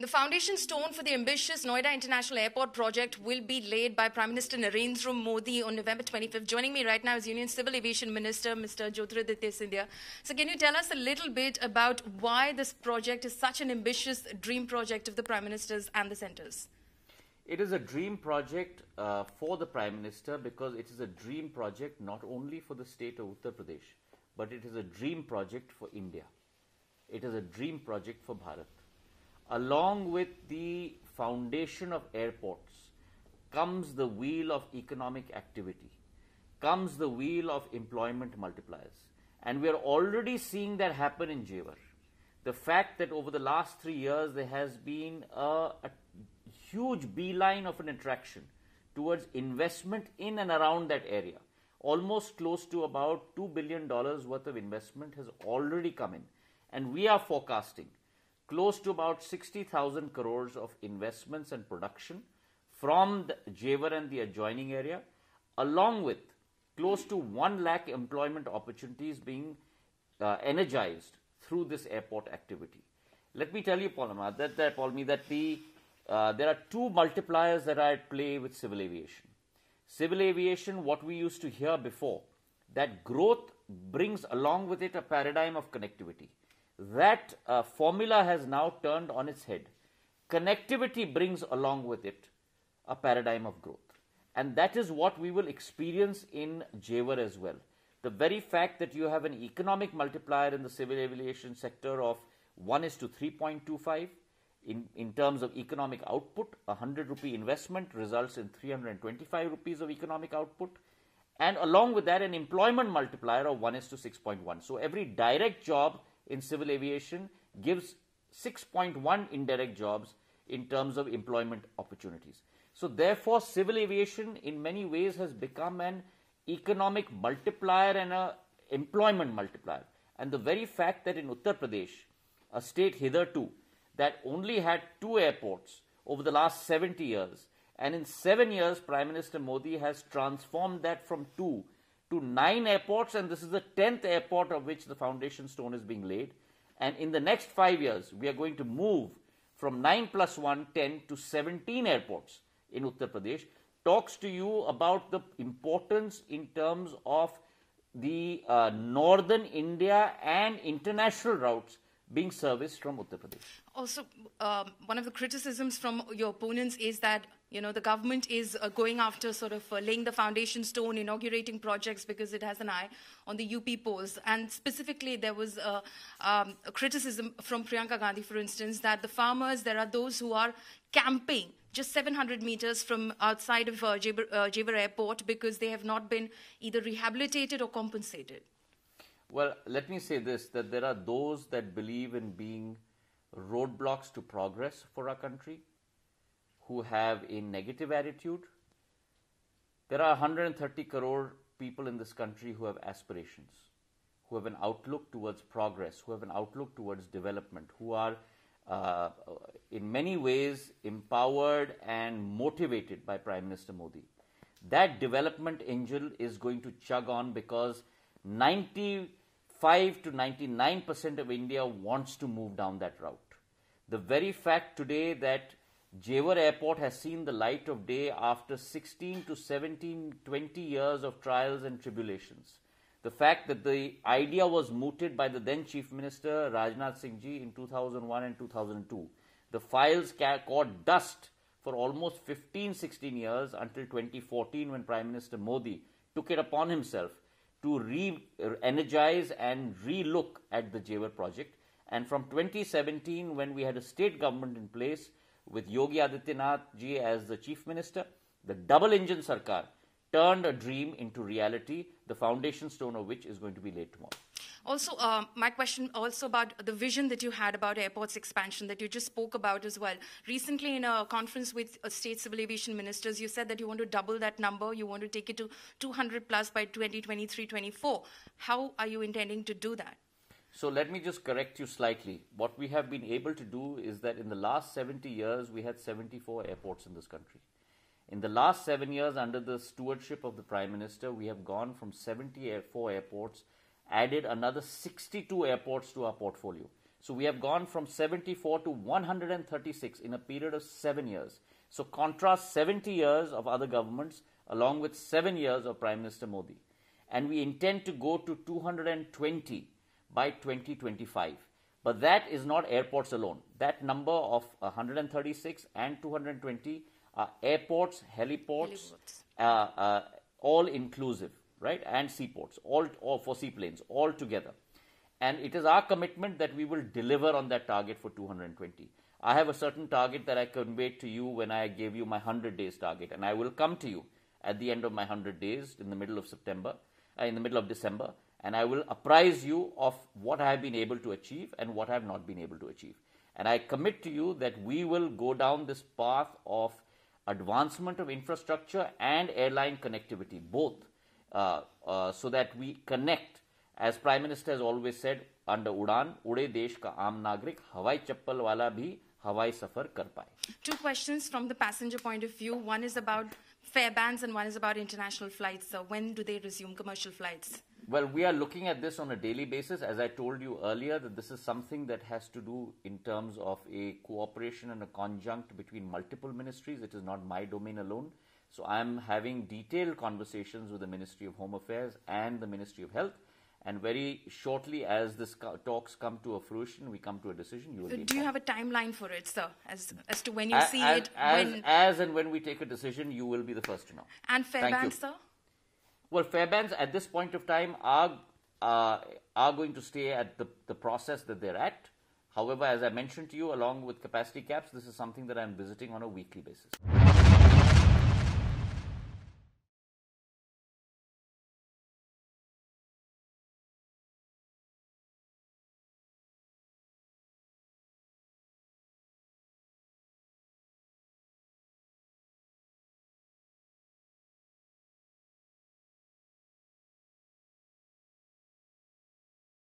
The foundation stone for the ambitious Noida International Airport project will be laid by Prime Minister Narendra Modi on November 25th. Joining me right now is Union Civil Aviation Minister Mr. Jyotiraditya Sindhya. So, can you tell us a little bit about why this project is such an ambitious dream project of the Prime Ministers and the centres? It is a dream project uh, for the Prime Minister because it is a dream project not only for the state of Uttar Pradesh, but it is a dream project for India. It is a dream project for Bharat. Along with the foundation of airports comes the wheel of economic activity, comes the wheel of employment multipliers. And we are already seeing that happen in Jewar. The fact that over the last three years there has been a, a huge beeline of an attraction towards investment in and around that area. Almost close to about $2 billion worth of investment has already come in. And we are forecasting close to about 60,000 crores of investments and production from the Jewar and the adjoining area, along with close to 1 lakh employment opportunities being uh, energized through this airport activity. Let me tell you, Paulma, that, that, that the, uh, there are two multipliers that I play with civil aviation. Civil aviation, what we used to hear before, that growth brings along with it a paradigm of connectivity. That uh, formula has now turned on its head. Connectivity brings along with it a paradigm of growth. And that is what we will experience in Javer as well. The very fact that you have an economic multiplier in the civil aviation sector of 1 is to 3.25 in, in terms of economic output, a 100 rupee investment results in 325 rupees of economic output. And along with that, an employment multiplier of 1 is to 6.1. So every direct job in civil aviation gives 6.1 indirect jobs in terms of employment opportunities. So therefore, civil aviation in many ways has become an economic multiplier and an employment multiplier. And the very fact that in Uttar Pradesh, a state hitherto that only had two airports over the last 70 years, and in seven years, Prime Minister Modi has transformed that from two to nine airports, and this is the 10th airport of which the foundation stone is being laid. And in the next five years, we are going to move from 9 plus 1, 10 to 17 airports in Uttar Pradesh. Talks to you about the importance in terms of the uh, northern India and international routes being serviced from Uttar Pradesh. Also, um, one of the criticisms from your opponents is that you know, the government is uh, going after sort of uh, laying the foundation stone, inaugurating projects because it has an eye on the UP polls. And specifically, there was uh, um, a criticism from Priyanka Gandhi, for instance, that the farmers, there are those who are camping just 700 meters from outside of uh, uh, Airport because they have not been either rehabilitated or compensated. Well, let me say this that there are those that believe in being roadblocks to progress for our country who have a negative attitude. There are 130 crore people in this country who have aspirations, who have an outlook towards progress, who have an outlook towards development, who are uh, in many ways empowered and motivated by Prime Minister Modi. That development angel is going to chug on because 95 to 99 percent of India wants to move down that route. The very fact today that Jewar Airport has seen the light of day after 16 to 17, 20 years of trials and tribulations. The fact that the idea was mooted by the then Chief Minister Rajnath Singh Ji in 2001 and 2002. The files caught dust for almost 15 16 years until 2014 when Prime Minister Modi took it upon himself to re energize and re look at the Jewar project. And from 2017, when we had a state government in place, with Yogi Adityanath ji as the chief minister, the double engine Sarkar turned a dream into reality, the foundation stone of which is going to be laid tomorrow. Also, uh, my question also about the vision that you had about airports expansion that you just spoke about as well. Recently, in a conference with uh, state civil aviation ministers, you said that you want to double that number. You want to take it to 200 plus by 2023-24. How are you intending to do that? So let me just correct you slightly. What we have been able to do is that in the last 70 years, we had 74 airports in this country. In the last seven years, under the stewardship of the Prime Minister, we have gone from 74 airports, added another 62 airports to our portfolio. So we have gone from 74 to 136 in a period of seven years. So contrast 70 years of other governments along with seven years of Prime Minister Modi. And we intend to go to 220 by 2025. But that is not airports alone. That number of 136 and 220 are airports, heliports, heliports. Uh, uh, all inclusive, right? And seaports, all, all for seaplanes, all together. And it is our commitment that we will deliver on that target for 220. I have a certain target that I conveyed to you when I gave you my 100 days target, and I will come to you at the end of my 100 days in the middle of September, uh, in the middle of December, and I will apprise you of what I have been able to achieve and what I have not been able to achieve. And I commit to you that we will go down this path of advancement of infrastructure and airline connectivity, both, uh, uh, so that we connect, as Prime Minister has always said, under Udan, Ude Desh ka aam nagrik, Hawaii chappal wala bhi हवाई सफर कर पाए two question from the passenger point of view one is about fare bans and one is about international flights. So when do they resume commercial flights? Well, we are looking at this on a daily basis. As I told you earlier, that this is something that has to do in terms of a cooperation and a conjunct between multiple ministries. It is not my domain alone. So I'm having detailed conversations with the Ministry of Home Affairs and the Ministry of Health and very shortly as this talks come to a fruition, we come to a decision. You will. Do informed. you have a timeline for it, sir, as as to when you as, see as, it? As, when... as and when we take a decision, you will be the first to know. And Fairbanks, sir. Well, Fairbanks at this point of time are uh, are going to stay at the the process that they're at. However, as I mentioned to you, along with capacity caps, this is something that I'm visiting on a weekly basis.